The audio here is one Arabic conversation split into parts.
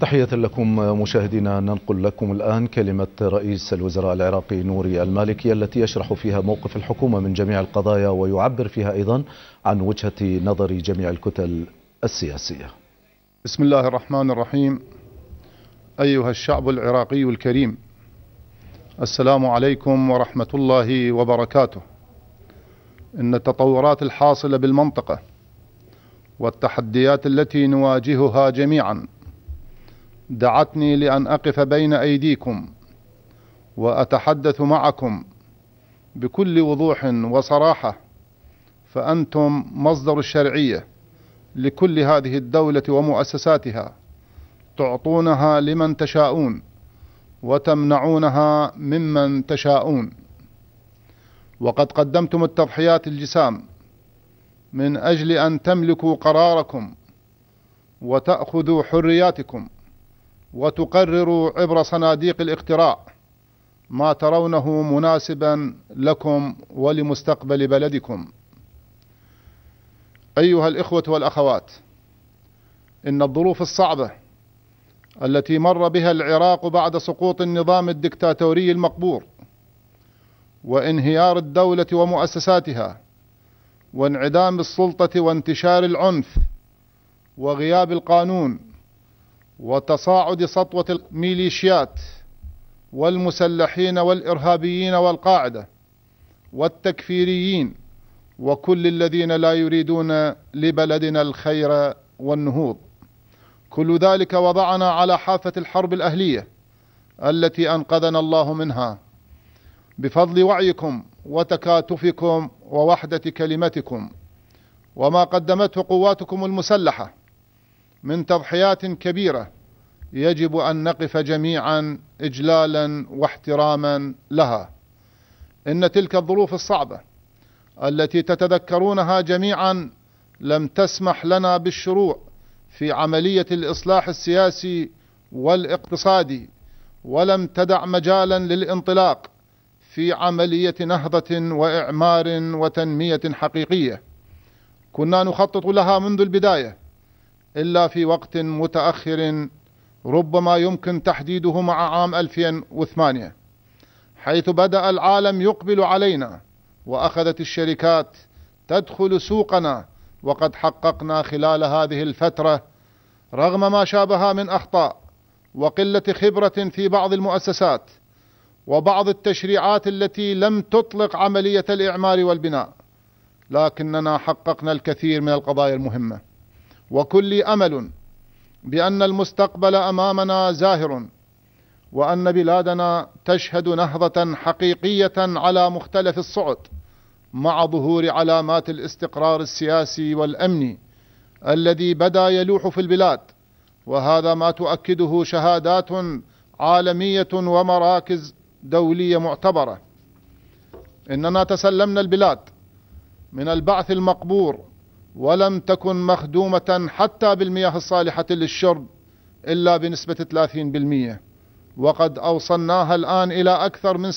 تحية لكم مشاهدينا ننقل لكم الآن كلمة رئيس الوزراء العراقي نوري المالكي التي يشرح فيها موقف الحكومة من جميع القضايا ويعبر فيها أيضا عن وجهة نظر جميع الكتل السياسية بسم الله الرحمن الرحيم أيها الشعب العراقي الكريم السلام عليكم ورحمة الله وبركاته إن التطورات الحاصلة بالمنطقة والتحديات التي نواجهها جميعاً دعتني لان اقف بين ايديكم واتحدث معكم بكل وضوح وصراحه فانتم مصدر الشرعيه لكل هذه الدوله ومؤسساتها تعطونها لمن تشاءون وتمنعونها ممن تشاءون وقد قدمتم التضحيات الجسام من اجل ان تملكوا قراركم وتاخذوا حرياتكم وتقرروا عبر صناديق الاقتراع ما ترونه مناسبا لكم ولمستقبل بلدكم أيها الإخوة والأخوات إن الظروف الصعبة التي مر بها العراق بعد سقوط النظام الدكتاتوري المقبور وانهيار الدولة ومؤسساتها وانعدام السلطة وانتشار العنف وغياب القانون وتصاعد سطوة الميليشيات والمسلحين والإرهابيين والقاعدة والتكفيريين وكل الذين لا يريدون لبلدنا الخير والنهوض كل ذلك وضعنا على حافة الحرب الأهلية التي أنقذنا الله منها بفضل وعيكم وتكاتفكم ووحدة كلمتكم وما قدمته قواتكم المسلحة من تضحيات كبيره يجب ان نقف جميعا اجلالا واحتراما لها ان تلك الظروف الصعبه التي تتذكرونها جميعا لم تسمح لنا بالشروع في عمليه الاصلاح السياسي والاقتصادي ولم تدع مجالا للانطلاق في عمليه نهضه واعمار وتنميه حقيقيه كنا نخطط لها منذ البدايه إلا في وقت متأخر ربما يمكن تحديده مع عام 2008 حيث بدأ العالم يقبل علينا وأخذت الشركات تدخل سوقنا وقد حققنا خلال هذه الفترة رغم ما شابها من أخطاء وقلة خبرة في بعض المؤسسات وبعض التشريعات التي لم تطلق عملية الإعمار والبناء لكننا حققنا الكثير من القضايا المهمه وكل امل بان المستقبل امامنا زاهر وان بلادنا تشهد نهضه حقيقيه على مختلف الصعد مع ظهور علامات الاستقرار السياسي والامني الذي بدا يلوح في البلاد وهذا ما تؤكده شهادات عالميه ومراكز دوليه معتبره اننا تسلمنا البلاد من البعث المقبور ولم تكن مخدومة حتى بالمياه الصالحة للشرب إلا بنسبة 30% وقد أوصلناها الآن إلى أكثر من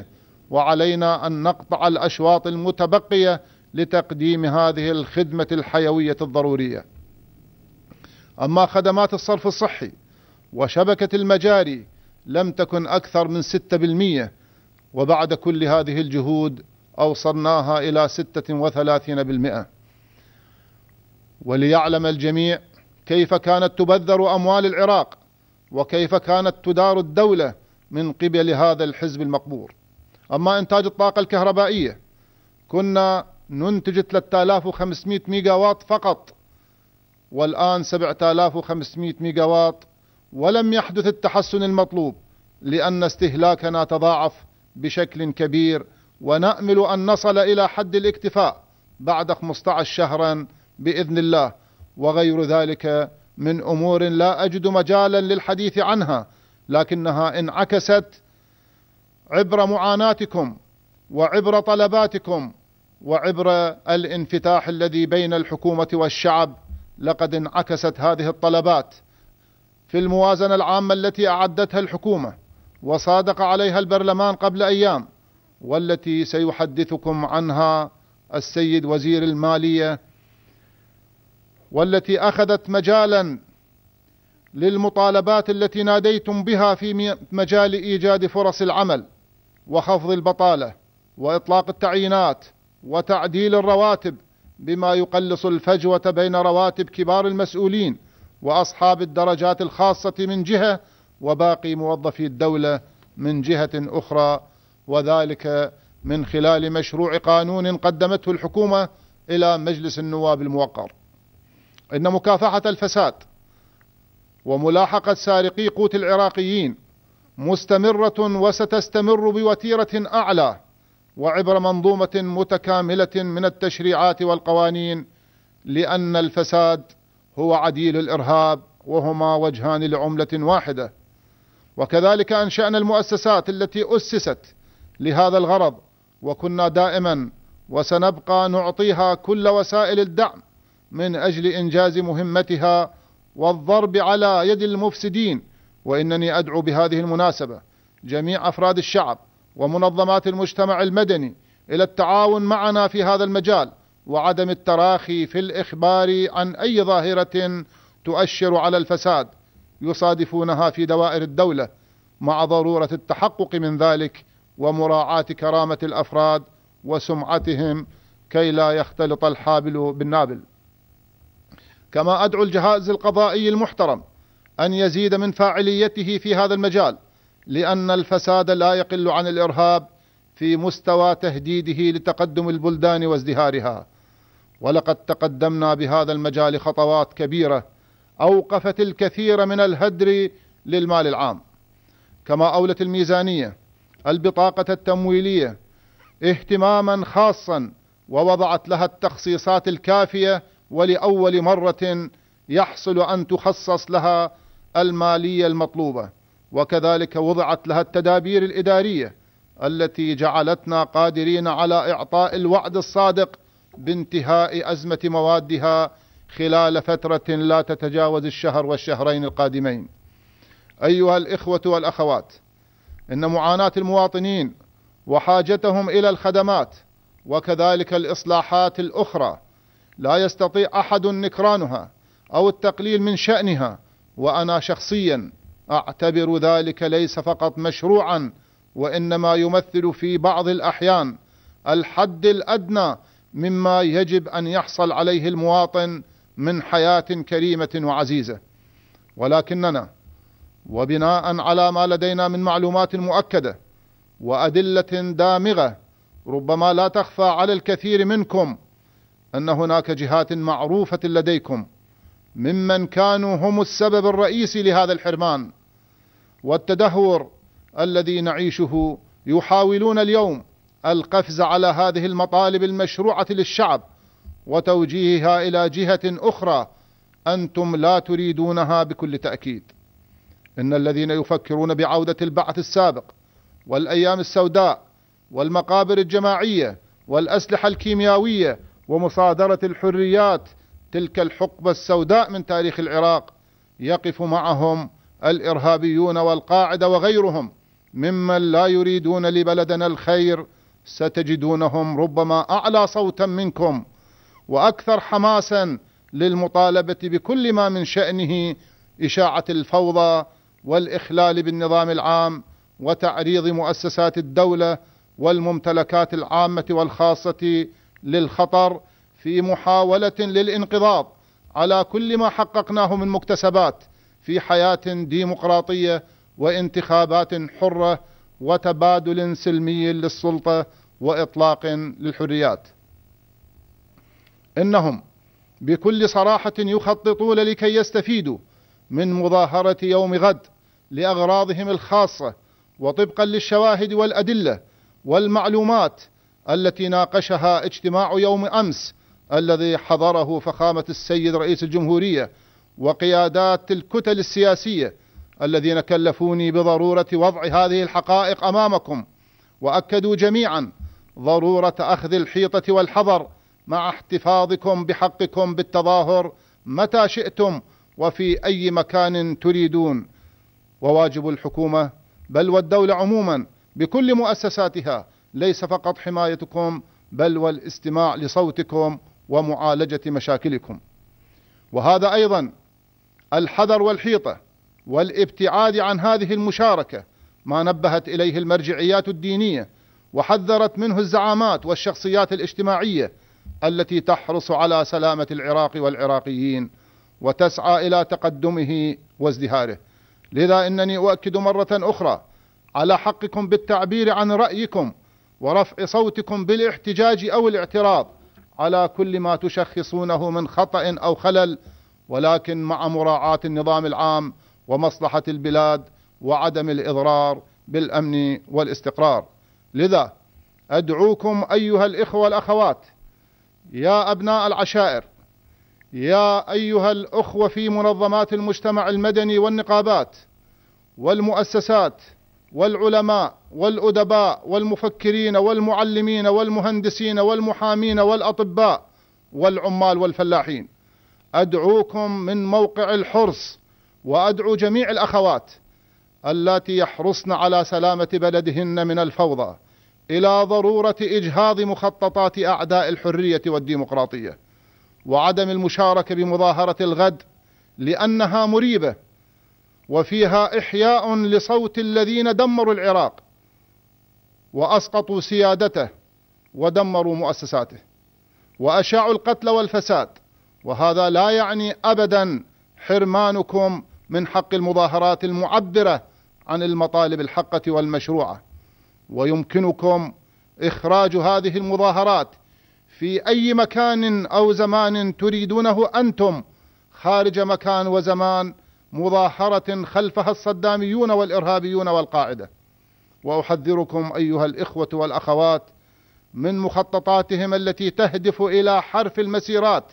70% وعلينا أن نقطع الأشواط المتبقية لتقديم هذه الخدمة الحيوية الضرورية أما خدمات الصرف الصحي وشبكة المجاري لم تكن أكثر من 6% وبعد كل هذه الجهود أوصلناها إلى 36% وليعلم الجميع كيف كانت تبذر اموال العراق وكيف كانت تدار الدوله من قبل هذا الحزب المقبور اما انتاج الطاقه الكهربائيه كنا ننتج 3500 ميجا واط فقط والان 7500 ميجا واط ولم يحدث التحسن المطلوب لان استهلاكنا تضاعف بشكل كبير ونامل ان نصل الى حد الاكتفاء بعد 15 شهرا باذن الله وغير ذلك من امور لا اجد مجالا للحديث عنها لكنها انعكست عبر معاناتكم وعبر طلباتكم وعبر الانفتاح الذي بين الحكومه والشعب لقد انعكست هذه الطلبات في الموازنه العامه التي اعدتها الحكومه وصادق عليها البرلمان قبل ايام والتي سيحدثكم عنها السيد وزير الماليه والتي أخذت مجالا للمطالبات التي ناديتم بها في مجال إيجاد فرص العمل وخفض البطالة وإطلاق التعيينات وتعديل الرواتب بما يقلص الفجوة بين رواتب كبار المسؤولين وأصحاب الدرجات الخاصة من جهة وباقي موظفي الدولة من جهة أخرى وذلك من خلال مشروع قانون قدمته الحكومة إلى مجلس النواب الموقر إن مكافحة الفساد وملاحقة سارقي قوت العراقيين مستمرة وستستمر بوتيرة أعلى وعبر منظومة متكاملة من التشريعات والقوانين لأن الفساد هو عديل الإرهاب وهما وجهان لعملة واحدة وكذلك أنشأنا المؤسسات التي أسست لهذا الغرض وكنا دائما وسنبقى نعطيها كل وسائل الدعم من اجل انجاز مهمتها والضرب على يد المفسدين وانني ادعو بهذه المناسبه جميع افراد الشعب ومنظمات المجتمع المدني الى التعاون معنا في هذا المجال وعدم التراخي في الاخبار عن اي ظاهره تؤشر على الفساد يصادفونها في دوائر الدوله مع ضروره التحقق من ذلك ومراعاه كرامه الافراد وسمعتهم كي لا يختلط الحابل بالنابل كما أدعو الجهاز القضائي المحترم أن يزيد من فاعليته في هذا المجال لأن الفساد لا يقل عن الإرهاب في مستوى تهديده لتقدم البلدان وازدهارها ولقد تقدمنا بهذا المجال خطوات كبيرة أوقفت الكثير من الهدر للمال العام كما أولت الميزانية البطاقة التمويلية اهتماما خاصا ووضعت لها التخصيصات الكافية ولأول مرة يحصل أن تخصص لها المالية المطلوبة وكذلك وضعت لها التدابير الإدارية التي جعلتنا قادرين على إعطاء الوعد الصادق بانتهاء أزمة موادها خلال فترة لا تتجاوز الشهر والشهرين القادمين أيها الإخوة والأخوات إن معاناة المواطنين وحاجتهم إلى الخدمات وكذلك الإصلاحات الأخرى لا يستطيع أحد نكرانها أو التقليل من شأنها وأنا شخصيا أعتبر ذلك ليس فقط مشروعا وإنما يمثل في بعض الأحيان الحد الأدنى مما يجب أن يحصل عليه المواطن من حياة كريمة وعزيزة ولكننا وبناء على ما لدينا من معلومات مؤكدة وأدلة دامغة ربما لا تخفى على الكثير منكم أن هناك جهات معروفة لديكم ممن كانوا هم السبب الرئيسي لهذا الحرمان والتدهور الذي نعيشه يحاولون اليوم القفز على هذه المطالب المشروعة للشعب وتوجيهها إلى جهة أخرى أنتم لا تريدونها بكل تأكيد إن الذين يفكرون بعودة البعث السابق والأيام السوداء والمقابر الجماعية والأسلحة الكيميائية ومصادرة الحريات تلك الحقبة السوداء من تاريخ العراق يقف معهم الإرهابيون والقاعدة وغيرهم ممن لا يريدون لبلدنا الخير ستجدونهم ربما أعلى صوتا منكم وأكثر حماسا للمطالبة بكل ما من شأنه إشاعة الفوضى والإخلال بالنظام العام وتعريض مؤسسات الدولة والممتلكات العامة والخاصة للخطر في محاولة للانقضاض على كل ما حققناه من مكتسبات في حياة ديمقراطية وانتخابات حرة وتبادل سلمي للسلطة وإطلاق للحريات. إنهم بكل صراحة يخططون لكي يستفيدوا من مظاهرة يوم غد لأغراضهم الخاصة وطبقا للشواهد والأدلة والمعلومات التي ناقشها اجتماع يوم امس الذي حضره فخامه السيد رئيس الجمهوريه وقيادات الكتل السياسيه الذين كلفوني بضروره وضع هذه الحقائق امامكم واكدوا جميعا ضروره اخذ الحيطه والحذر مع احتفاظكم بحقكم بالتظاهر متى شئتم وفي اي مكان تريدون وواجب الحكومه بل والدوله عموما بكل مؤسساتها ليس فقط حمايتكم بل والاستماع لصوتكم ومعالجة مشاكلكم وهذا أيضا الحذر والحيطة والابتعاد عن هذه المشاركة ما نبهت إليه المرجعيات الدينية وحذرت منه الزعامات والشخصيات الاجتماعية التي تحرص على سلامة العراق والعراقيين وتسعى إلى تقدمه وازدهاره لذا إنني أؤكد مرة أخرى على حقكم بالتعبير عن رأيكم ورفع صوتكم بالاحتجاج أو الاعتراض على كل ما تشخصونه من خطأ أو خلل ولكن مع مراعاة النظام العام ومصلحة البلاد وعدم الإضرار بالأمن والاستقرار لذا أدعوكم أيها الإخوة والأخوات يا أبناء العشائر يا أيها الأخوة في منظمات المجتمع المدني والنقابات والمؤسسات والعلماء والادباء والمفكرين والمعلمين والمهندسين والمحامين والاطباء والعمال والفلاحين ادعوكم من موقع الحرص وادعو جميع الاخوات اللاتي يحرصن على سلامه بلدهن من الفوضى الى ضروره اجهاض مخططات اعداء الحريه والديمقراطيه وعدم المشاركه بمظاهره الغد لانها مريبه وفيها إحياء لصوت الذين دمروا العراق وأسقطوا سيادته ودمروا مؤسساته وأشاعوا القتل والفساد وهذا لا يعني أبدا حرمانكم من حق المظاهرات المعبرة عن المطالب الحقة والمشروعة ويمكنكم إخراج هذه المظاهرات في أي مكان أو زمان تريدونه أنتم خارج مكان وزمان مظاهرة خلفها الصداميون والإرهابيون والقاعدة وأحذركم أيها الإخوة والأخوات من مخططاتهم التي تهدف إلى حرف المسيرات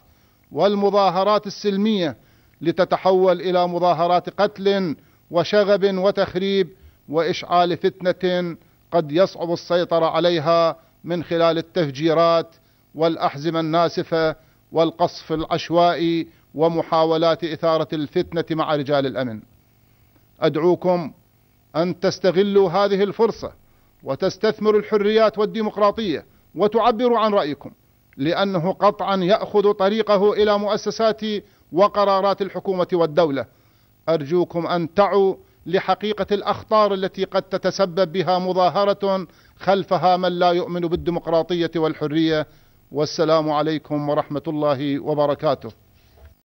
والمظاهرات السلمية لتتحول إلى مظاهرات قتل وشغب وتخريب وإشعال فتنة قد يصعب السيطرة عليها من خلال التفجيرات والأحزمة الناسفة والقصف العشوائي ومحاولات إثارة الفتنة مع رجال الأمن أدعوكم أن تستغلوا هذه الفرصة وتستثمروا الحريات والديمقراطية وتعبروا عن رأيكم لأنه قطعا يأخذ طريقه إلى مؤسسات وقرارات الحكومة والدولة أرجوكم أن تعوا لحقيقة الأخطار التي قد تتسبب بها مظاهرة خلفها من لا يؤمن بالديمقراطية والحرية والسلام عليكم ورحمة الله وبركاته